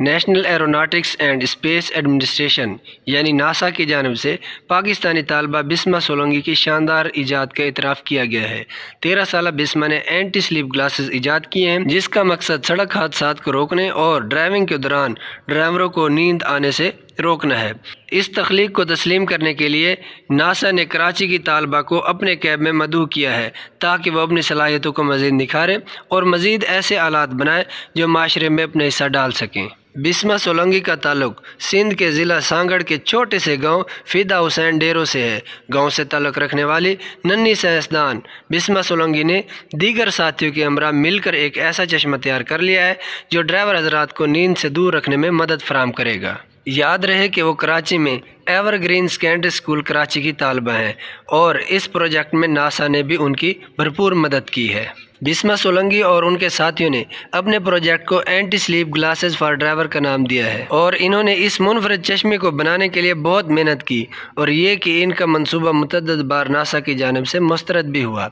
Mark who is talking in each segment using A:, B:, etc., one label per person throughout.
A: national aeronautics and space administration यानी NASA की जानब से पाकिस्तानी तालबा बिस्मा सोलंगी की शानदार ईजाद का इतराफ़ किया गया है तेरह साल बिस्मा ने एंटी स्लिप ग्लासेस ईजाद किए हैं जिसका मकसद सड़क हादसा को रोकने और ड्राइविंग के दौरान ड्राइवरों को नींद आने से रोकना है इस तख्लीक को तस्लीम करने के लिए नासा ने कराची की तालबा को अपने कैब में मदू किया है ताकि वह अपनी सलाहियतों को मज़ीद निखारें और मज़ीद ऐसे आलात बनाएँ जो माशरे में अपना हिस्सा डाल सकें बिस्मा सोलंगी का ताल्लुक सिंध के ज़िला सांगड़ के छोटे से गांव फिदा हुसैन डेरो से है गांव से ताल्लुक़ रखने वाली नन्ही साइंसदान बिस्मा सोलंगी ने दीगर साथियों के हमरा मिलकर एक ऐसा चश्मा तैयार कर लिया है जो ड्राइवर हजरात को नींद से दूर रखने में मदद फराम करेगा याद रहे कि वो कराची में एवरग्रीन सेकेंडरी स्कूल कराची की तालबा हैं और इस प्रोजेक्ट में नासा ने भी उनकी भरपूर मदद की है बिस्मा सोलंगी और उनके साथियों ने अपने प्रोजेक्ट को anti sleep glasses for driver का नाम दिया है और इन्होंने इस मुनफरद चश्मे को बनाने के लिए बहुत मेहनत की और ये कि इनका मनसूबा मतद बार नासा की जानब से मुस्तरद भी हुआ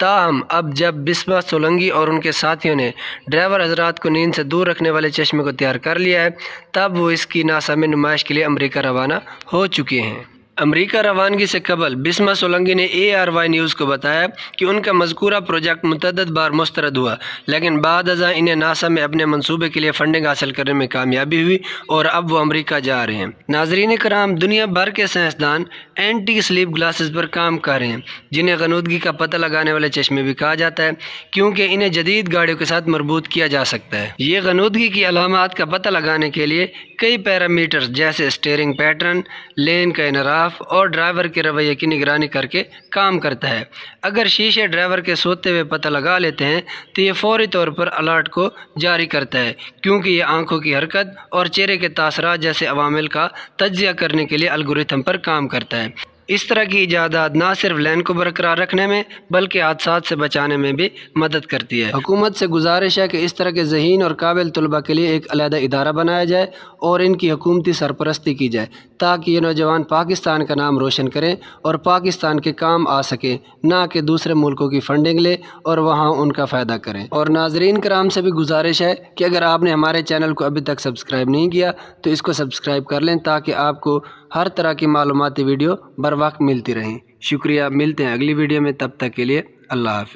A: ताहम अब जब बिस्मा सोलंगी और उनके साथियों ने ड्राइवर हजरात को नींद से दूर रखने वाले चश्मे को तैयार कर लिया है तब वो इसकी नासा में नुमाइश के लिए अमरीका रवाना हो चुके हैं अमरीका रवानगी से कबल बिस्मा सोलंगी ने ए आर वाई न्यूज़ को बताया कि उनका मजकूरा प्रोजेक्ट मुतद बार मुस्तरद हुआ लेकिन बाद अजा इन्हें नासा में अपने मनसूबे के लिए फंडिंग हासिल करने में कामयाबी हुई और अब वो अमरीका जा रहे हैं नाजरीन कराम दुनिया भर के साइंसदान एंटी स्लीप ग्लासेस पर काम कर रहे हैं जिन्हें गनूदगी का पता लगाने वाले चश्मे भी कहा जाता है क्योंकि इन्हें जदीद गाड़ियों के साथ मरबूत किया जा सकता है ये गनूदगी की अलामत का पता लगाने के लिए कई पैरामीटर्स जैसे स्टेयरिंग पैटर्न लेन का इनरा स्टाफ और ड्राइवर के रवैये की निगरानी करके काम करता है अगर शीशे ड्राइवर के सोते हुए पता लगा लेते हैं तो ये फौरी तौर पर अलर्ट को जारी करता है क्योंकि ये आंखों की हरकत और चेहरे के तासरा जैसे अवामिल का तजिया करने के लिए अलगोरिथम पर काम करता है इस तरह की इजादात ना सिर्फ लैन को बरकरार रखने में बल्कि हादसा से बचाने में भी मदद करती है हुकूमत से गुजारिश है कि इस तरह के जहन और काबिल तलबा के लिए एक अलहदा इदारा बनाया जाए और इनकी हुकूमती सरपरस्ती की जाए ताकि ये नौजवान पाकिस्तान का नाम रोशन करें और पाकिस्तान के काम आ सकें ना कि दूसरे मुल्कों की फ़ंडिंग लें और वहाँ उनका फ़ायदा करें और नाजरीन कराम से भी गुजारिश है कि अगर आपने हमारे चैनल को अभी तक सब्सक्राइब नहीं किया तो इसको सब्सक्राइब कर लें ताकि आपको हर तरह की मालूमती वीडियो बर वक्त मिलती रहें शुक्रिया मिलते हैं अगली वीडियो में तब तक के लिए अल्लाह हाफि